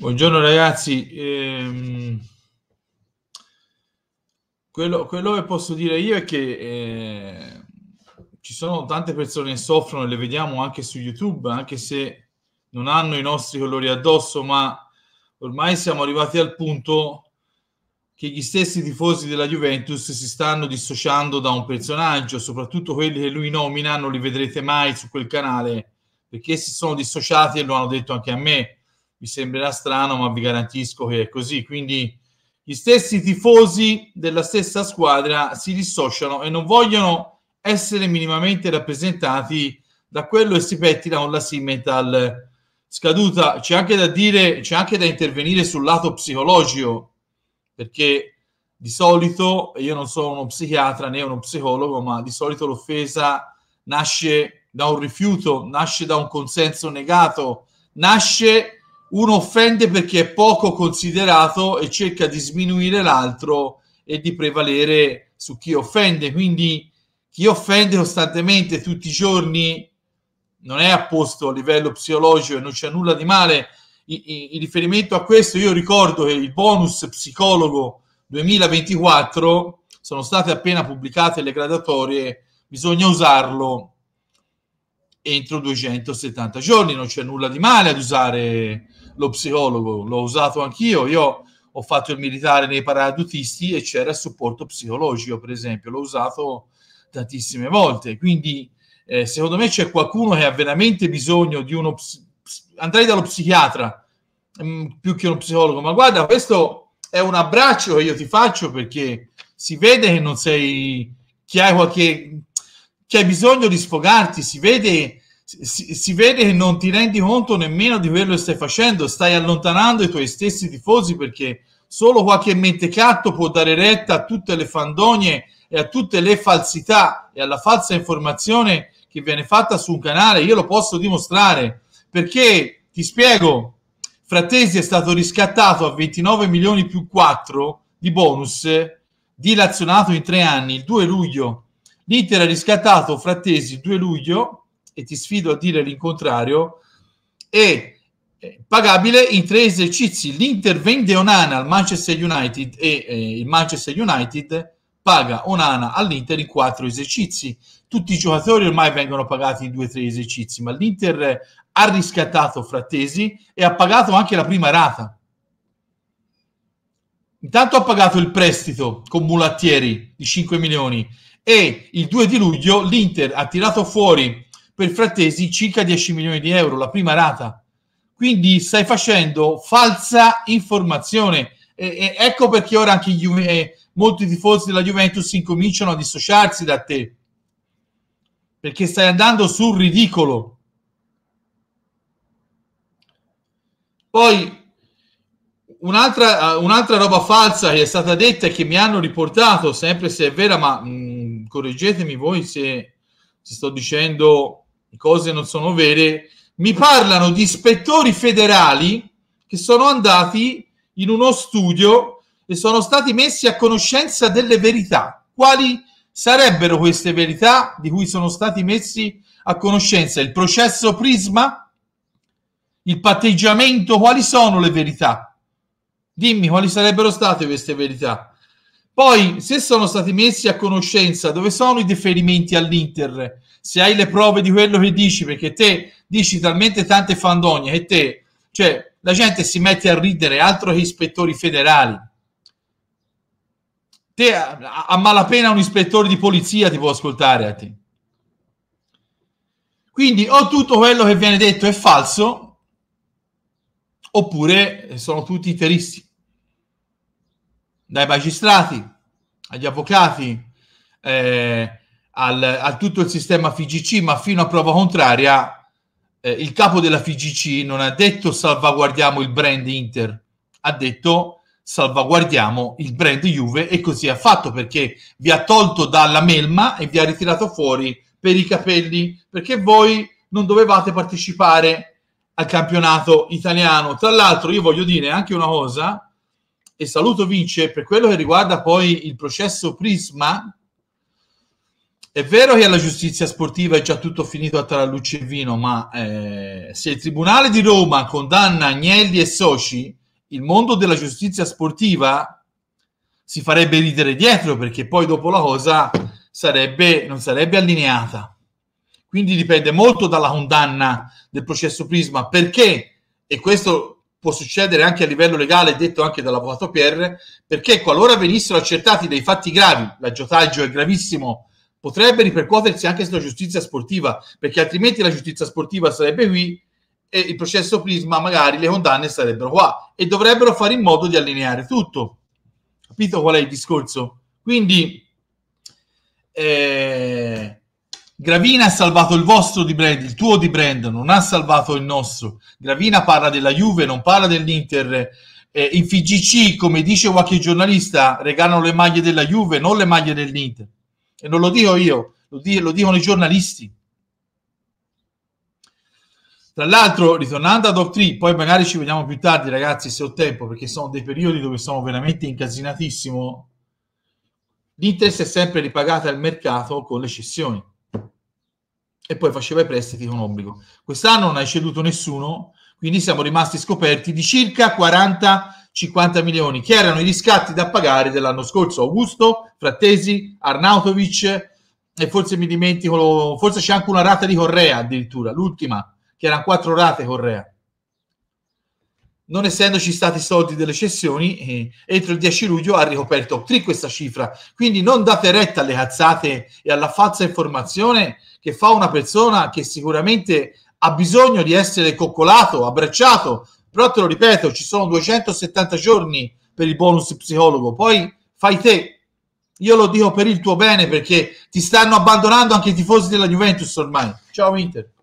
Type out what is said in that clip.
Buongiorno ragazzi. Ehm, quello, quello, che posso dire io è che eh, ci sono tante persone che soffrono, e le vediamo anche su YouTube, anche se non hanno i nostri colori addosso, ma ormai siamo arrivati al punto che gli stessi tifosi della Juventus si stanno dissociando da un personaggio, soprattutto quelli che lui nomina, non li vedrete mai su quel canale, perché si sono dissociati e lo hanno detto anche a me mi sembrerà strano, ma vi garantisco che è così. Quindi gli stessi tifosi della stessa squadra si dissociano e non vogliono essere minimamente rappresentati da quello che si pettina con la Simmental scaduta. C'è anche da dire, c'è anche da intervenire sul lato psicologico, perché di solito, io non sono uno psichiatra né uno psicologo, ma di solito l'offesa nasce da un rifiuto, nasce da un consenso negato, nasce uno offende perché è poco considerato e cerca di sminuire l'altro e di prevalere su chi offende. Quindi chi offende costantemente tutti i giorni non è a posto a livello psicologico e non c'è nulla di male. in riferimento a questo, io ricordo che il bonus psicologo 2024 sono state appena pubblicate le gradatorie, bisogna usarlo entro 270 giorni. Non c'è nulla di male ad usare lo psicologo, l'ho usato anch'io. Io ho fatto il militare nei paradutisti e c'era il supporto psicologico, per esempio, l'ho usato tantissime volte. Quindi, eh, secondo me, c'è qualcuno che ha veramente bisogno di uno. Ps- andrei dallo psichiatra mm, più che uno psicologo, ma guarda, questo è un abbraccio che io ti faccio perché si vede che non sei. che hai qualche. che hai bisogno di sfogarti, si vede si, si, vede che non ti rendi conto nemmeno di quello che stai facendo, stai allontanando i tuoi stessi tifosi perché solo qualche mentecatto può dare retta a tutte le fandonie e a tutte le falsità e alla falsa informazione che viene fatta su un canale, io lo posso dimostrare perché ti spiego, Frattesi è stato riscattato a 29 milioni più 4 di bonus dilazionato in tre anni il 2 luglio. L'Inter ha riscattato Frattesi il 2 luglio e ti sfido a dire l'incontrario, è pagabile in tre esercizi. L'Inter vende Onana al Manchester United e eh, il Manchester United paga Onana all'Inter in quattro esercizi. Tutti i giocatori ormai vengono pagati in due o tre esercizi, ma l'Inter ha riscattato Frattesi e ha pagato anche la prima rata. Intanto ha pagato il prestito con Mulattieri di 5 milioni e il 2 di luglio l'Inter ha tirato fuori per Frattesi circa 10 milioni di euro, la prima rata. Quindi stai facendo falsa informazione. E, e ecco perché ora anche gli, eh, molti tifosi della Juventus incominciano a dissociarsi da te. Perché stai andando sul ridicolo. Poi Un'altra, un'altra, roba falsa che è stata detta e che mi hanno riportato, sempre se è vera, ma mh, mm, correggetemi voi se, se, sto dicendo cose non sono vere, mi parlano di ispettori federali che sono andati in uno studio e sono stati messi a conoscenza delle verità. Quali sarebbero queste verità di cui sono stati messi a conoscenza? Il processo prisma? Il patteggiamento? Quali sono le verità? Dimmi quali sarebbero state queste verità. Poi, se sono stati messi a conoscenza, dove sono i deferimenti all'Inter? se hai le prove di quello che dici, perché te dici talmente tante fandonie che te, cioè la gente si mette a ridere, altro che ispettori federali. Te a, a malapena un ispettore di polizia ti può ascoltare a te. Quindi o tutto quello che viene detto è falso, oppure sono tutti teristi. Dai magistrati agli avvocati, eh, al, a tutto il sistema FIGC, ma fino a prova contraria eh, il capo della FIGC non ha detto salvaguardiamo il brand Inter, ha detto salvaguardiamo il brand Juve e così ha fatto perché vi ha tolto dalla melma e vi ha ritirato fuori per i capelli perché voi non dovevate partecipare al campionato italiano. Tra l'altro io voglio dire anche una cosa e saluto Vince per quello che riguarda poi il processo Prisma è vero che alla giustizia sportiva è già tutto finito tra luce e vino, ma eh, se il Tribunale di Roma condanna Agnelli e Soci, il mondo della giustizia sportiva si farebbe ridere dietro perché poi dopo la cosa sarebbe, non sarebbe allineata. Quindi dipende molto dalla condanna del processo Prisma, perché, e questo può succedere anche a livello legale, detto anche dall'avvocato Pierre, perché qualora venissero accertati dei fatti gravi, l'aggiotaggio è gravissimo potrebbe ripercuotersi anche sulla giustizia sportiva, perché altrimenti la giustizia sportiva sarebbe qui e il processo Prisma magari le condanne sarebbero qua e dovrebbero fare in modo di allineare tutto. Capito qual è il discorso? Quindi eh, Gravina ha salvato il vostro di brand, il tuo di brand, non ha salvato il nostro. Gravina parla della Juve, non parla dell'Inter. Eh, in FGC, come dice qualche giornalista, regalano le maglie della Juve, non le maglie dell'Inter e non lo dico io, lo, dico, lo dicono i giornalisti. Tra l'altro, ritornando ad Doc 3, poi magari ci vediamo più tardi, ragazzi, se ho tempo, perché sono dei periodi dove sono veramente incasinatissimo. L'Inter si è sempre ripagata al mercato con le cessioni e poi faceva i prestiti con obbligo. Quest'anno non hai ceduto nessuno, quindi siamo rimasti scoperti di circa 40 50 milioni, che erano i riscatti da pagare dell'anno scorso. Augusto, Frattesi, Arnautovic e forse mi dimentico, forse c'è anche una rata di Correa addirittura, l'ultima, che erano quattro rate Correa. Non essendoci stati soldi delle cessioni, eh, entro il 10 luglio ha ricoperto 3 questa cifra. Quindi non date retta alle cazzate e alla falsa informazione che fa una persona che sicuramente ha bisogno di essere coccolato, abbracciato, però te lo ripeto, ci sono 270 giorni per il bonus psicologo, poi fai te. Io lo dico per il tuo bene perché ti stanno abbandonando anche i tifosi della Juventus ormai. Ciao Inter.